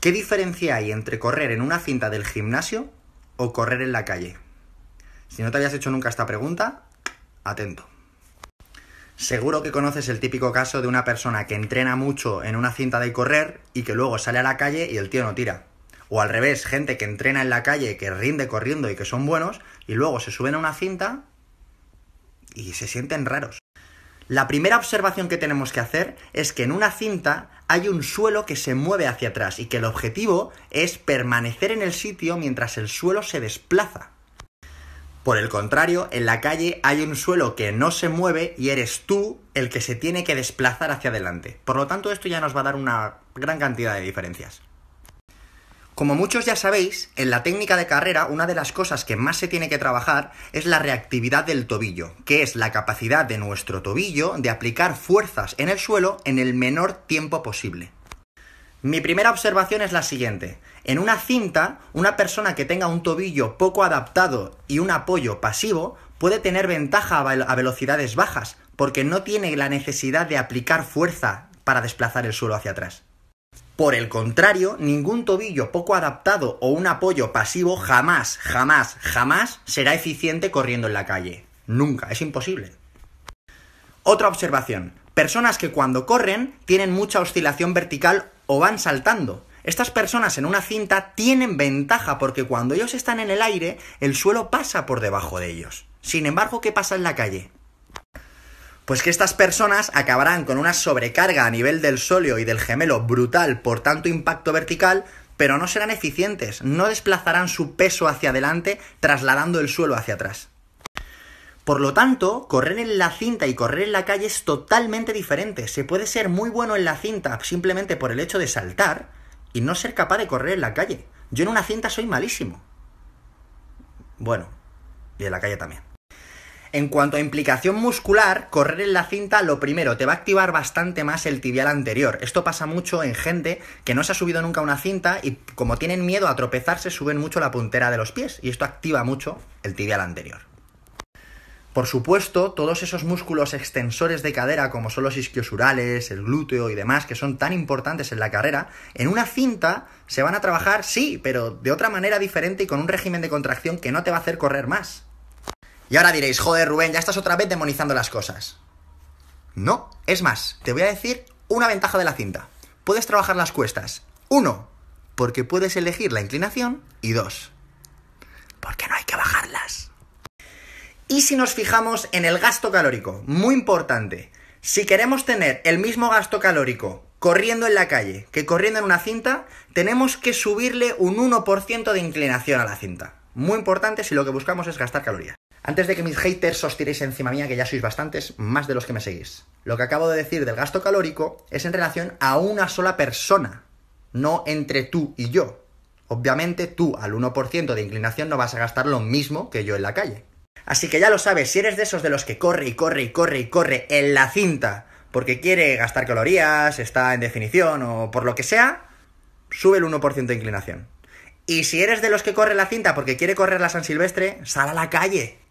¿Qué diferencia hay entre correr en una cinta del gimnasio o correr en la calle? Si no te habías hecho nunca esta pregunta, atento. Seguro que conoces el típico caso de una persona que entrena mucho en una cinta de correr y que luego sale a la calle y el tío no tira. O al revés, gente que entrena en la calle, que rinde corriendo y que son buenos, y luego se suben a una cinta y se sienten raros. La primera observación que tenemos que hacer es que en una cinta hay un suelo que se mueve hacia atrás y que el objetivo es permanecer en el sitio mientras el suelo se desplaza. Por el contrario, en la calle hay un suelo que no se mueve y eres tú el que se tiene que desplazar hacia adelante. Por lo tanto, esto ya nos va a dar una gran cantidad de diferencias. Como muchos ya sabéis, en la técnica de carrera una de las cosas que más se tiene que trabajar es la reactividad del tobillo, que es la capacidad de nuestro tobillo de aplicar fuerzas en el suelo en el menor tiempo posible. Mi primera observación es la siguiente. En una cinta, una persona que tenga un tobillo poco adaptado y un apoyo pasivo puede tener ventaja a velocidades bajas, porque no tiene la necesidad de aplicar fuerza para desplazar el suelo hacia atrás. Por el contrario, ningún tobillo poco adaptado o un apoyo pasivo jamás, jamás, jamás será eficiente corriendo en la calle. Nunca, es imposible. Otra observación. Personas que cuando corren tienen mucha oscilación vertical o van saltando. Estas personas en una cinta tienen ventaja porque cuando ellos están en el aire, el suelo pasa por debajo de ellos. Sin embargo, ¿qué pasa en la calle? Pues que estas personas acabarán con una sobrecarga a nivel del sóleo y del gemelo brutal por tanto impacto vertical, pero no serán eficientes, no desplazarán su peso hacia adelante trasladando el suelo hacia atrás. Por lo tanto, correr en la cinta y correr en la calle es totalmente diferente. Se puede ser muy bueno en la cinta simplemente por el hecho de saltar y no ser capaz de correr en la calle. Yo en una cinta soy malísimo. Bueno, y en la calle también. En cuanto a implicación muscular, correr en la cinta lo primero, te va a activar bastante más el tibial anterior. Esto pasa mucho en gente que no se ha subido nunca a una cinta y como tienen miedo a tropezarse, suben mucho la puntera de los pies y esto activa mucho el tibial anterior. Por supuesto, todos esos músculos extensores de cadera, como son los isquiosurales, el glúteo y demás, que son tan importantes en la carrera, en una cinta se van a trabajar, sí, pero de otra manera diferente y con un régimen de contracción que no te va a hacer correr más. Y ahora diréis, joder Rubén, ya estás otra vez demonizando las cosas. No, es más, te voy a decir una ventaja de la cinta. Puedes trabajar las cuestas. Uno, porque puedes elegir la inclinación. Y dos, porque no hay que bajarlas. Y si nos fijamos en el gasto calórico, muy importante, si queremos tener el mismo gasto calórico corriendo en la calle que corriendo en una cinta, tenemos que subirle un 1% de inclinación a la cinta. Muy importante si lo que buscamos es gastar calorías. Antes de que mis haters os tiréis encima mía, que ya sois bastantes, más de los que me seguís. Lo que acabo de decir del gasto calórico es en relación a una sola persona, no entre tú y yo. Obviamente tú al 1% de inclinación no vas a gastar lo mismo que yo en la calle. Así que ya lo sabes, si eres de esos de los que corre y corre y corre y corre en la cinta porque quiere gastar calorías, está en definición o por lo que sea, sube el 1% de inclinación. Y si eres de los que corre la cinta porque quiere correr la San Silvestre, sal a la calle.